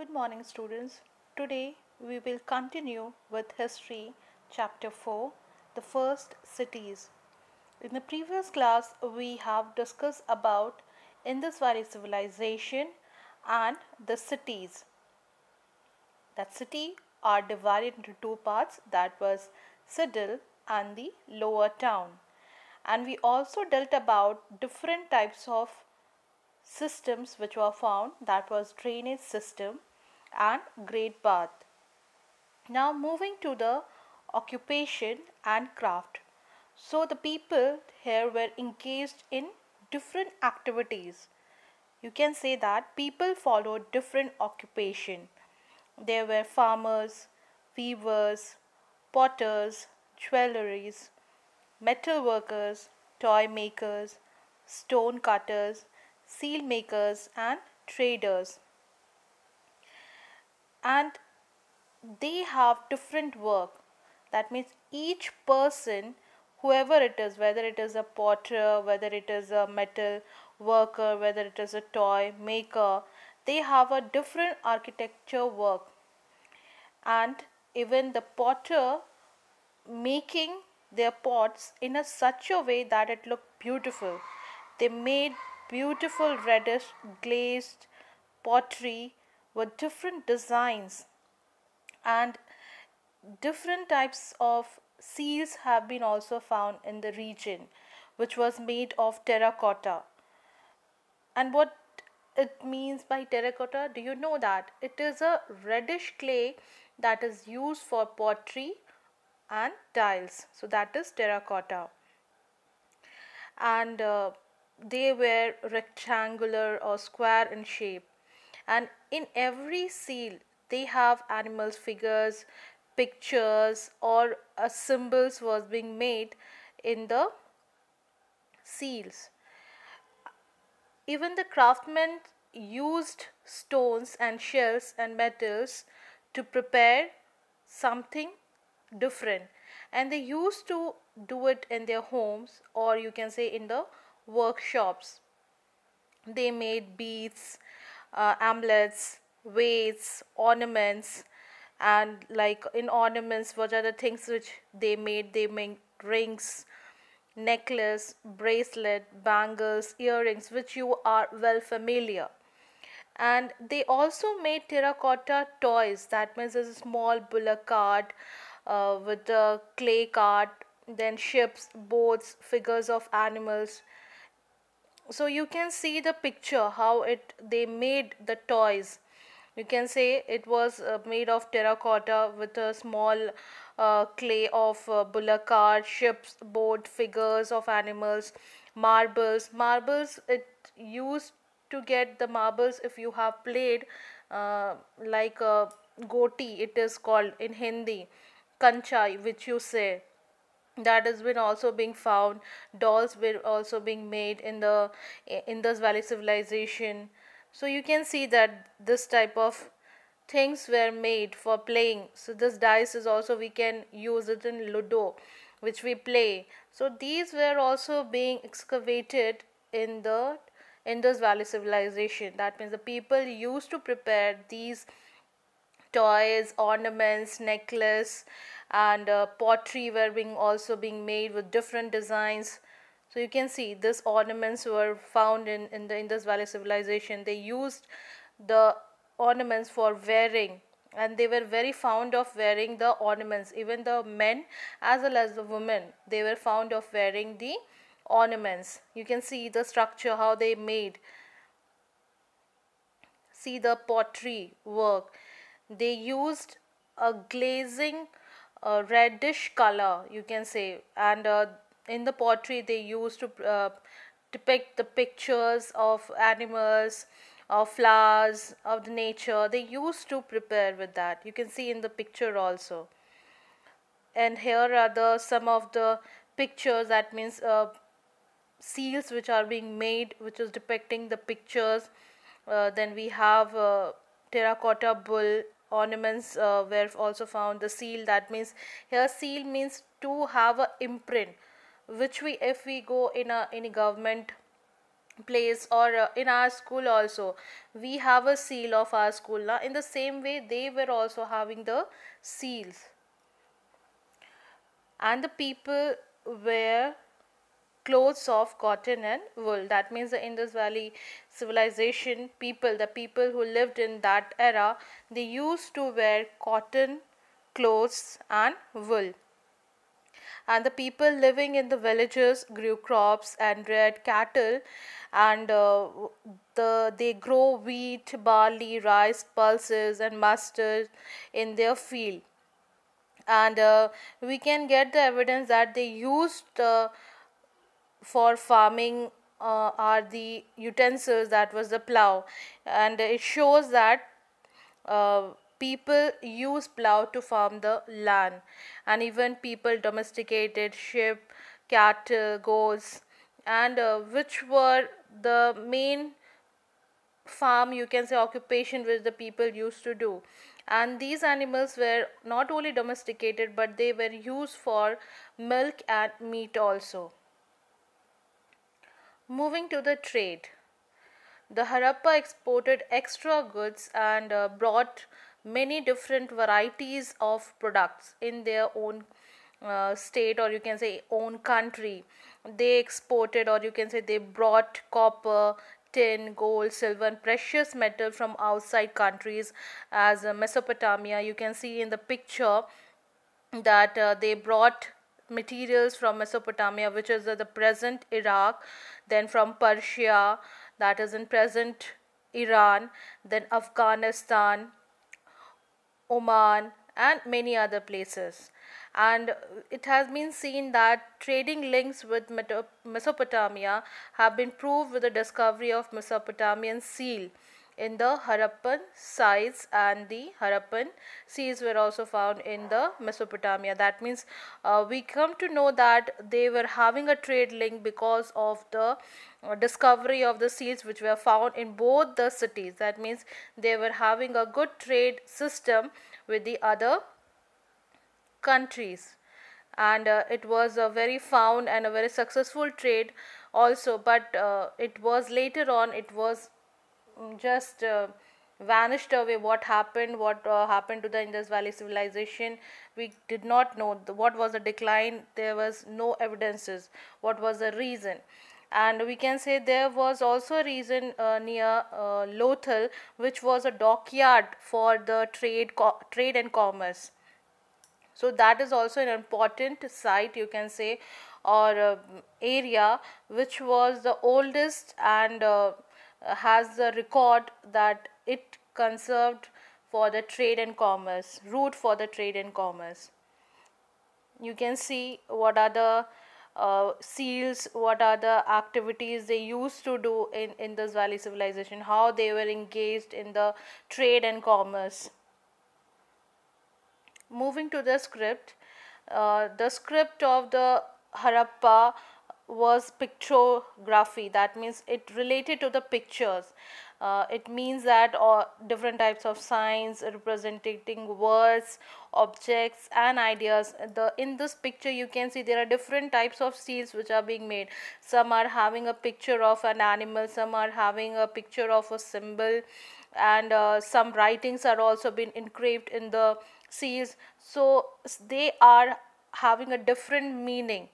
Good morning students. Today we will continue with history chapter 4 the first cities. In the previous class we have discussed about Indus-Valley civilization and the cities. That city are divided into two parts that was Sidil and the lower town. And we also dealt about different types of systems which were found that was drainage system and Great Bath. Now moving to the occupation and craft. So the people here were engaged in different activities. You can say that people followed different occupation. There were farmers, weavers, potters, jewelries, metal workers, toy makers, stone cutters, seal makers and traders and they have different work that means each person whoever it is whether it is a potter whether it is a metal worker whether it is a toy maker they have a different architecture work and even the potter making their pots in a such a way that it looked beautiful they made beautiful reddish glazed pottery were different designs and different types of seals have been also found in the region which was made of terracotta and what it means by terracotta do you know that it is a reddish clay that is used for pottery and tiles so that is terracotta and uh, they were rectangular or square in shape and in every seal they have animals, figures pictures or uh, symbols was being made in the seals even the craftsmen used stones and shells and metals to prepare something different and they used to do it in their homes or you can say in the workshops they made beads uh, amulets, weights, ornaments, and like in ornaments, what are the things which they made? They made rings, necklace, bracelet, bangles, earrings, which you are well familiar. And they also made terracotta toys, that means a small bullock cart uh, with a clay cart, then ships, boats, figures of animals, so you can see the picture how it they made the toys you can say it was uh, made of terracotta with a small uh, clay of uh, bullock cart ships boat figures of animals marbles marbles it used to get the marbles if you have played uh, like a goti it is called in hindi kanchai which you say that has been also being found dolls were also being made in the indus valley civilization so you can see that this type of things were made for playing so this dice is also we can use it in ludo which we play so these were also being excavated in the indus valley civilization that means the people used to prepare these toys ornaments necklace and uh, pottery were being also being made with different designs so you can see these ornaments were found in, in the Indus Valley civilization. They used the ornaments for wearing and they were very fond of wearing the ornaments. Even the men as well as the women, they were fond of wearing the ornaments. You can see the structure, how they made. See the pottery work. They used a glazing a reddish color you can say and uh, in the pottery they used to uh, depict the pictures of animals of flowers of the nature they used to prepare with that you can see in the picture also and here are the some of the pictures that means uh, seals which are being made which is depicting the pictures uh, then we have uh, terracotta bull ornaments uh, were also found the seal that means here seal means to have a imprint which we if we go in a a government place or uh, in our school also we have a seal of our school now in the same way they were also having the seals and the people were clothes of cotton and wool that means the indus valley civilization people the people who lived in that era they used to wear cotton clothes and wool and the people living in the villages grew crops and reared cattle and uh, the they grow wheat barley rice pulses and mustard in their field and uh, we can get the evidence that they used uh, for farming uh, are the utensils that was the plow and it shows that uh, people use plow to farm the land and even people domesticated sheep cattle uh, goats and uh, which were the main farm you can say occupation which the people used to do and these animals were not only domesticated but they were used for milk and meat also Moving to the trade, the Harappa exported extra goods and uh, brought many different varieties of products in their own uh, state or you can say own country. They exported or you can say they brought copper, tin, gold, silver and precious metal from outside countries as uh, Mesopotamia. You can see in the picture that uh, they brought materials from Mesopotamia, which is the present Iraq, then from Persia, that is in present Iran, then Afghanistan, Oman, and many other places. And it has been seen that trading links with Mesopotamia have been proved with the discovery of Mesopotamian seal in the Harappan sites and the Harappan seas were also found in the Mesopotamia. That means uh, we come to know that they were having a trade link because of the uh, discovery of the seals which were found in both the cities. That means they were having a good trade system with the other countries and uh, it was a very found and a very successful trade also but uh, it was later on it was just uh, vanished away what happened what uh, happened to the indus valley civilization we did not know the, what was the decline there was no evidences what was the reason and we can say there was also a reason uh, near uh, lothal which was a dockyard for the trade trade and commerce so that is also an important site you can say or uh, area which was the oldest and uh, uh, has a record that it conserved for the trade and commerce, route for the trade and commerce. You can see what are the uh, seals, what are the activities they used to do in this Valley civilization, how they were engaged in the trade and commerce. Moving to the script, uh, the script of the Harappa was pictography that means it related to the pictures uh, it means that uh, different types of signs representing words objects and ideas the in this picture you can see there are different types of seals which are being made some are having a picture of an animal some are having a picture of a symbol and uh, some writings are also been engraved in the seals so they are having a different meaning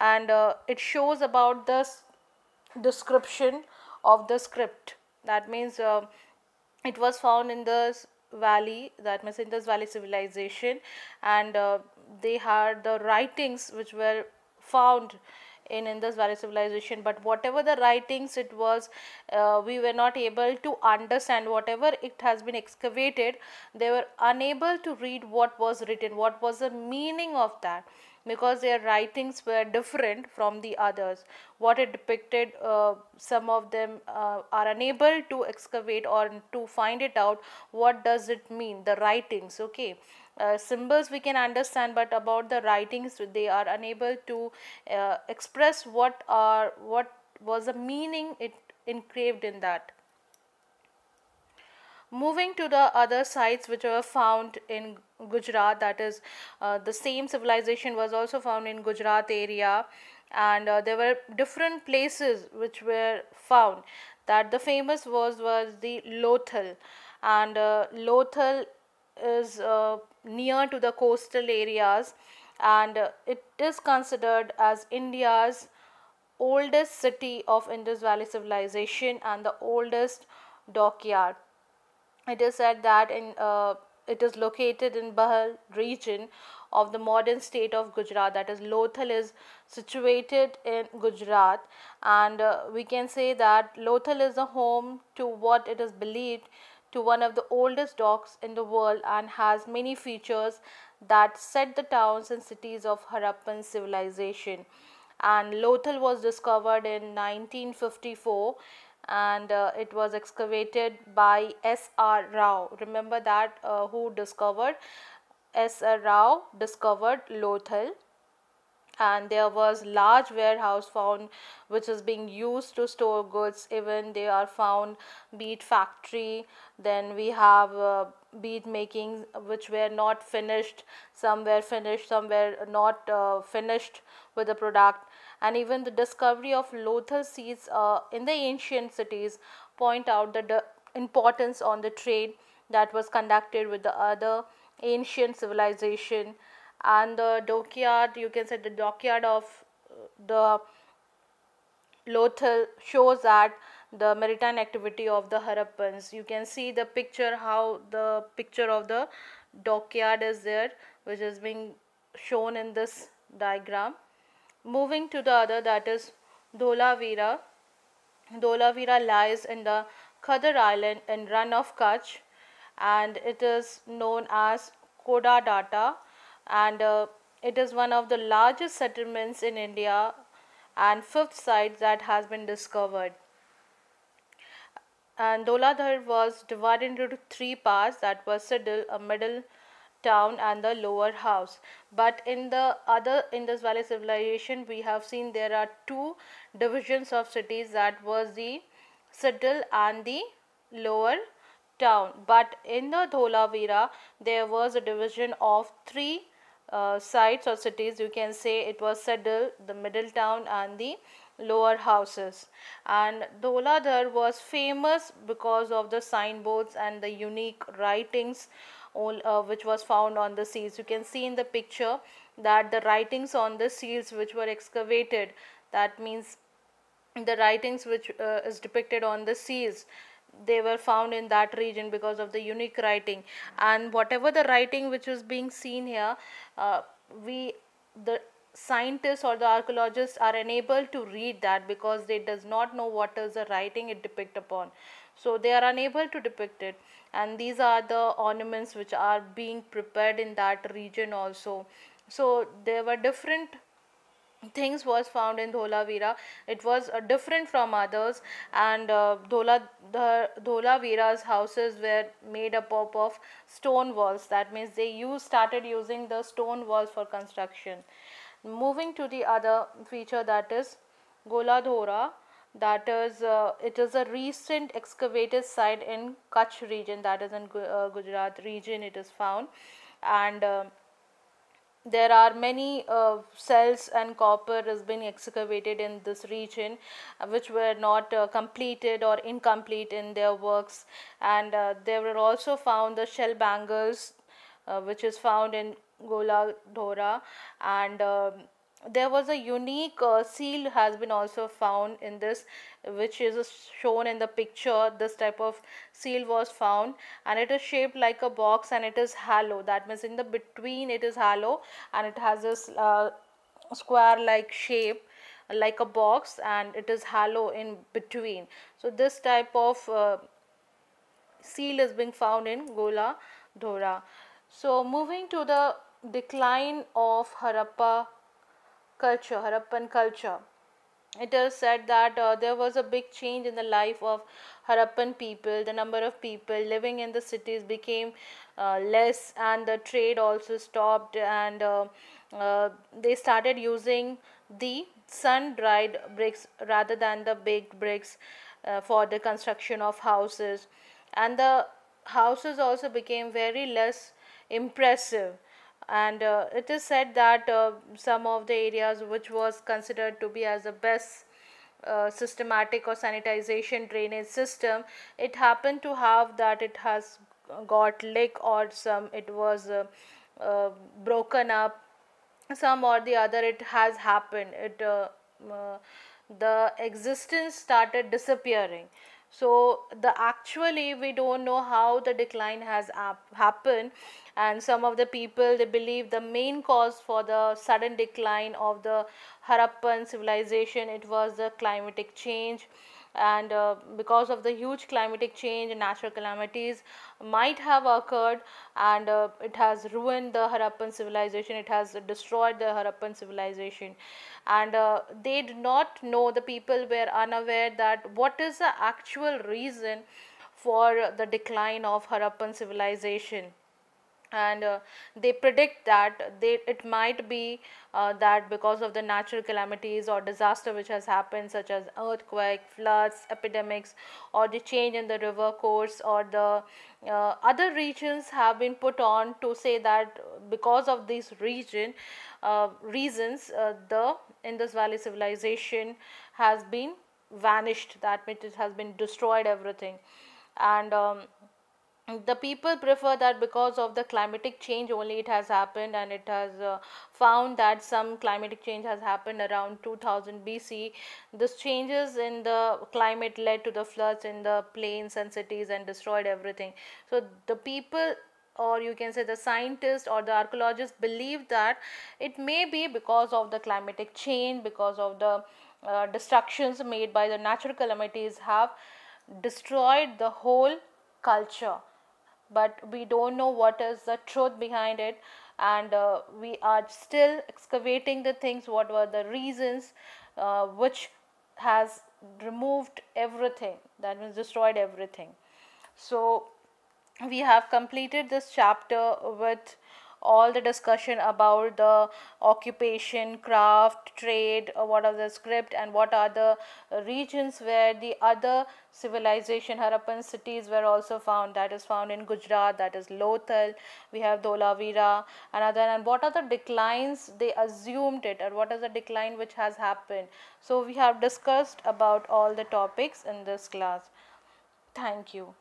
and uh, it shows about the description of the script that means uh, it was found in the valley that means this valley civilization and uh, they had the writings which were found in Indus Valley civilization but whatever the writings it was uh, we were not able to understand whatever it has been excavated they were unable to read what was written what was the meaning of that because their writings were different from the others what it depicted uh, some of them uh, are unable to excavate or to find it out what does it mean the writings okay uh, symbols we can understand but about the writings they are unable to uh, express what are what was the meaning it engraved in that moving to the other sites which were found in gujarat that is uh, the same civilization was also found in gujarat area and uh, there were different places which were found that the famous was was the lothal and uh, lothal is uh, near to the coastal areas and uh, it is considered as India's oldest city of Indus Valley civilization and the oldest dockyard. It is said that in uh, it is located in Bahal region of the modern state of Gujarat that is Lothal is situated in Gujarat and uh, we can say that Lothal is a home to what it is believed to one of the oldest docks in the world and has many features that set the towns and cities of Harappan civilization. And Lothal was discovered in 1954 and uh, it was excavated by S.R. Rao. Remember that uh, who discovered? S.R. Rao discovered Lothal and there was large warehouse found which is being used to store goods even they are found beet factory then we have uh, making which were not finished some were finished some were not uh, finished with the product and even the discovery of lothal seeds uh, in the ancient cities point out the importance on the trade that was conducted with the other ancient civilization and the dockyard you can say the dockyard of uh, the Lothal shows that the maritime activity of the Harappans. You can see the picture how the picture of the dockyard is there which is being shown in this diagram. Moving to the other that is Dholavira. Dholavira lies in the Khadar Island in Run of Kutch and it is known as data and uh, it is one of the largest settlements in India and fifth site that has been discovered. And Doladhar was divided into three parts that was Sidal, a uh, middle town and the lower house but in the other indus valley civilization we have seen there are two divisions of cities that was the siddle and the lower town but in the dholavira there was a division of three uh, sites or cities you can say it was Saddle, the middle town and the lower houses and Dholadhar was famous because of the signboards and the unique writings all, uh, which was found on the seals. You can see in the picture that the writings on the seals which were excavated that means the writings which uh, is depicted on the seals they were found in that region because of the unique writing and whatever the writing which was being seen here uh, we the scientists or the archaeologists are unable to read that because they does not know what is the writing it depict upon so they are unable to depict it and these are the ornaments which are being prepared in that region also so there were different things was found in Dholavira. It was uh, different from others and uh, Dhola, the, Dholavira's houses were made up of stone walls. That means they used, started using the stone walls for construction. Moving to the other feature that is Goladhora. That is, uh, it is a recent excavated site in Kutch region, that is in uh, Gujarat region it is found. And um, there are many uh, cells and copper has been excavated in this region uh, which were not uh, completed or incomplete in their works and uh, they were also found the shell bangles uh, which is found in Gola dora and um, there was a unique uh, seal has been also found in this which is shown in the picture this type of seal was found and it is shaped like a box and it is hollow that means in the between it is hollow and it has this uh, square like shape like a box and it is hollow in between so this type of uh, seal is being found in gola dhora so moving to the decline of harappa culture, Harappan culture. It is said that uh, there was a big change in the life of Harappan people. The number of people living in the cities became uh, less, and the trade also stopped. And uh, uh they started using the sun-dried bricks rather than the baked bricks uh, for the construction of houses. And the houses also became very less impressive and uh, it is said that uh, some of the areas which was considered to be as the best uh, systematic or sanitization drainage system it happened to have that it has got leak or some it was uh, uh, broken up some or the other it has happened it uh, the existence started disappearing so the actually we don't know how the decline has happened and some of the people they believe the main cause for the sudden decline of the Harappan civilization it was the climatic change and uh, because of the huge climatic change natural calamities might have occurred and uh, it has ruined the harappan civilization it has destroyed the harappan civilization and uh, they did not know the people were unaware that what is the actual reason for the decline of harappan civilization and uh, they predict that they it might be uh, that because of the natural calamities or disaster which has happened such as earthquake floods epidemics or the change in the river course or the uh, other regions have been put on to say that because of these region uh, reasons uh, the indus valley civilization has been vanished that means it has been destroyed everything and um, Mm. the people prefer that because of the climatic change only it has happened and it has uh, found that some climatic change has happened around 2000 BC this changes in the climate led to the floods in the plains and cities and destroyed everything so the people or you can say the scientists or the archaeologists believe that it may be because of the climatic change because of the uh, destructions made by the natural calamities have destroyed the whole culture but we don't know what is the truth behind it and uh, we are still excavating the things what were the reasons uh, which has removed everything that means destroyed everything so we have completed this chapter with all the discussion about the occupation craft trade uh, what are the script and what are the uh, regions where the other civilization harappan cities were also found that is found in gujarat that is lothal we have Dholavira. another and what are the declines they assumed it or what is the decline which has happened so we have discussed about all the topics in this class thank you